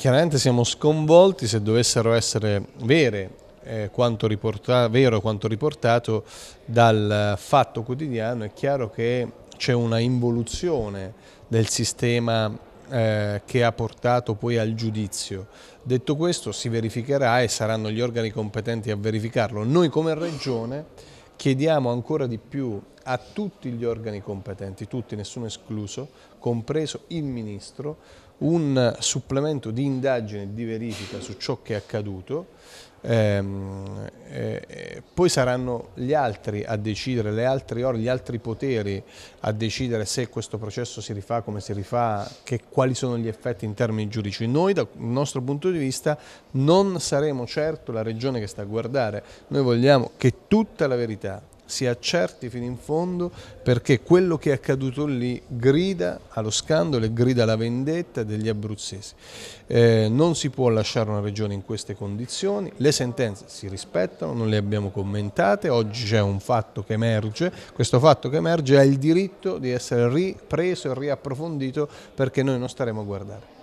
chiaramente siamo sconvolti se dovessero essere vere eh, quanto vero quanto riportato dal fatto quotidiano, è chiaro che c'è una involuzione del sistema eh, che ha portato poi al giudizio. Detto questo si verificherà e saranno gli organi competenti a verificarlo. Noi come Regione Chiediamo ancora di più a tutti gli organi competenti, tutti, nessuno escluso, compreso il Ministro, un supplemento di indagine e di verifica su ciò che è accaduto ehm, eh, poi saranno gli altri a decidere, le altre or, gli altri poteri a decidere se questo processo si rifà, come si rifà, che, quali sono gli effetti in termini giuridici. Noi dal nostro punto di vista non saremo certo la regione che sta a guardare, noi vogliamo che tutta la verità si accerti fino in fondo perché quello che è accaduto lì grida allo scandalo e grida alla vendetta degli abruzzesi. Eh, non si può lasciare una regione in queste condizioni, le sentenze si rispettano, non le abbiamo commentate, oggi c'è un fatto che emerge, questo fatto che emerge ha il diritto di essere ripreso e riapprofondito perché noi non staremo a guardare.